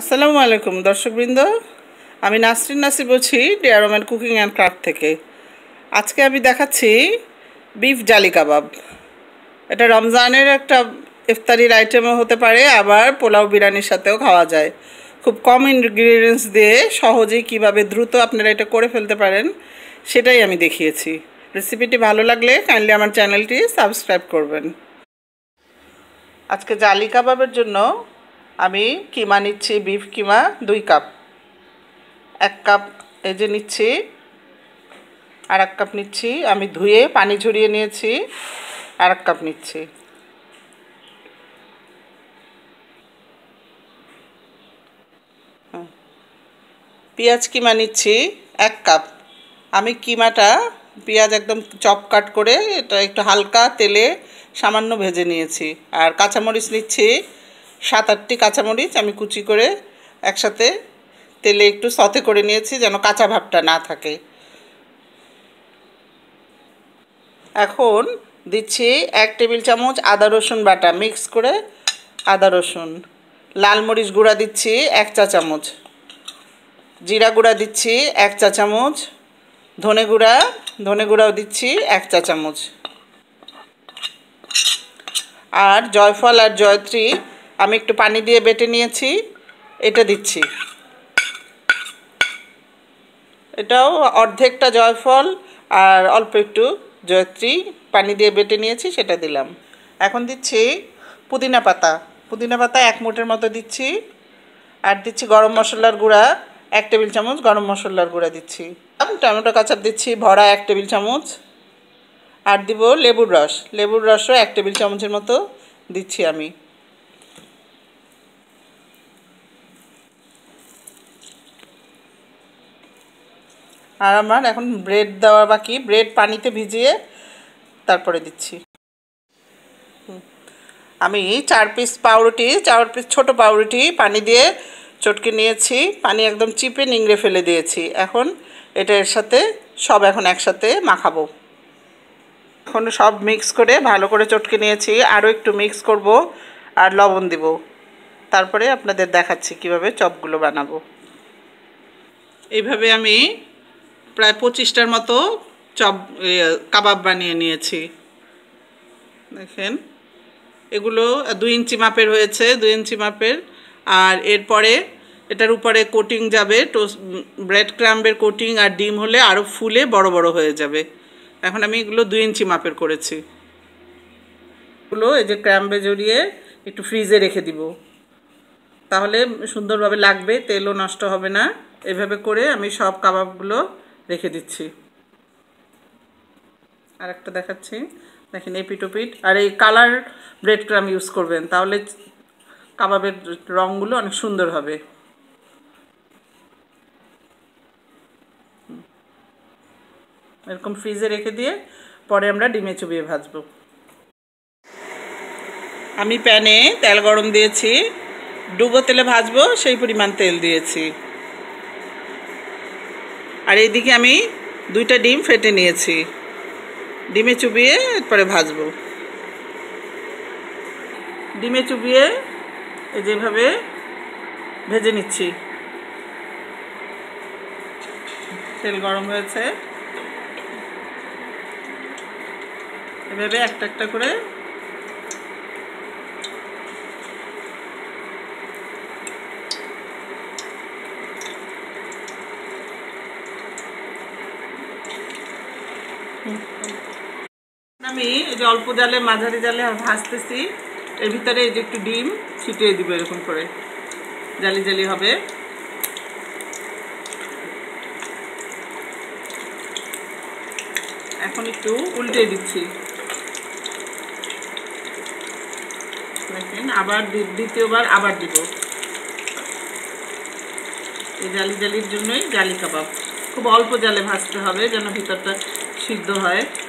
আসসালামু আলাইকুম দর্শকবৃন্দ আমি নাসরিন নাসি বলছি ডেয়ারোম্যান কুকিং অ্যান্ড ক্রাফ্ট থেকে আজকে আমি দেখাচ্ছি বিফ জালি কাবাব এটা রমজানের একটা ইফতারির আইটেমও হতে পারে আবার পোলাও বিরিয়ানির সাথেও খাওয়া যায় খুব কম ইনগ্রিডিয়েন্টস দিয়ে সহজেই কিভাবে দ্রুত আপনারা এটা করে ফেলতে পারেন সেটাই আমি দেখিয়েছি রেসিপিটি ভালো লাগলে কাইন্ডলি আমার চ্যানেলটি সাবস্ক্রাইব করবেন আজকে জালি কাবাবের জন্য আমি কিমা নিচ্ছি বিফ কিমা দুই কাপ এক কাপ এই যে নিচ্ছি আর এক কাপ নিচ্ছি আমি ধুয়ে পানি ঝরিয়ে নিয়েছি আর এক কাপ নিচ্ছি পেঁয়াজ কিমা নিচ্ছি এক কাপ আমি কিমাটা পেঁয়াজ একদম চপ কাট করে এটা একটু হালকা তেলে সামান্য ভেজে নিয়েছি আর কাঁচামরিচ নিচ্ছি সাত আটটি কাঁচামরিচ আমি কুচি করে একসাথে তেলে একটু সতে করে নিয়েছি যেন কাঁচা ভাবটা না থাকে এখন দিচ্ছি এক টেবিল চামচ আদা রসুন বাটা মিক্স করে আদা রসুন লাল মরিচ গুঁড়া দিচ্ছি এক চা চামচ জিরা গুঁড়া দিচ্ছি এক চা চামচ ধনে গুঁড়া ধনে গুঁড়াও দিচ্ছি এক চা চামচ আর জয়ফল আর জয়ত্রী আমি একটু পানি দিয়ে বেটে নিয়েছি এটা দিচ্ছি এটাও অর্ধেকটা জয়ফল আর অল্প একটু জয়ত্রী পানি দিয়ে বেটে নিয়েছি সেটা দিলাম এখন দিচ্ছি পুদিনা পাতা পুদিনা পাতা এক মুঠের মতো দিচ্ছি আর দিচ্ছি গরম মশলার গুঁড়া এক টেবিল চামচ গরম মশলার গুঁড়া দিচ্ছি টমেটো কাচাপ দিচ্ছি ভরা এক টেবিল চামচ আর দিব লেবুর রস লেবুর রসও এক টেবিল চামচের মতো দিচ্ছি আমি আর আমার এখন ব্রেড দেওয়া বাকি ব্রেড পানিতে ভিজিয়ে তারপরে দিচ্ছি আমি চার পিস পাউরুটি চার পিস ছোটো পাউরুটি পানি দিয়ে চটকে নিয়েছি পানি একদম চিপে নিংড়ে ফেলে দিয়েছি এখন এটা এর সাথে সব এখন একসাথে মাখাবো এখন সব মিক্স করে ভালো করে চটকে নিয়েছি আরও একটু মিক্স করব আর লবণ দিব তারপরে আপনাদের দেখাচ্ছি কিভাবে চপগুলো বানাবো এইভাবে আমি প্রায় পঁচিশটার মতো চপ কাবাব বানিয়ে নিয়েছি দেখেন এগুলো দুই ইঞ্চি মাপের হয়েছে দুই ইঞ্চি মাপের আর এরপরে এটার উপরে কোটিং যাবে টোস্ট ব্রেড ক্রাম্বের কোটিং আর ডিম হলে আরও ফুলে বড় বড় হয়ে যাবে এখন আমি এগুলো দুই ইঞ্চি মাপের করেছি এগুলো এই যে ক্র্যাম্বে জড়িয়ে একটু ফ্রিজে রেখে দিব তাহলে সুন্দরভাবে লাগবে তেলও নষ্ট হবে না এভাবে করে আমি সব কাবাবগুলো রেখে দিচ্ছি আর একটা দেখাচ্ছি দেখেন এপিটোপিট আর এই কালার ব্রেড ক্রাম ইউজ করবেন তাহলে কাবাবের রঙগুলো অনেক সুন্দর হবে এরকম ফ্রিজে রেখে দিয়ে পরে আমরা ডিমে চুবিয়ে ভাজব আমি প্যানে তেল গরম দিয়েছি ডুবো তেলে ভাজবো সেই পরিমাণ তেল দিয়েছি আর এইদিকে আমি দুইটা ডিম ফেটে নিয়েছি ডিমে চুবিয়ে এরপরে ভাজবো ডিমে চুবিয়ে যেভাবে ভেজে নিচ্ছি তেল গরম হয়েছে এভাবে একটা একটা করে আমি এই যে অল্প জালে মাঝারি জালে ভাজতেছি এর ভিতরে এই যে একটু ডিম ছিটিয়ে দিব এরকম করে জালি জালি হবে এখন একটু উল্টে দিচ্ছি দেখেন আবার দ্বিতীয়বার আবার দিব এই জালি জালির জন্যই জালি কাবাব খুব অল্প জালে ভাজতে হবে যেন ভিতরটা সিদ্ধ হয়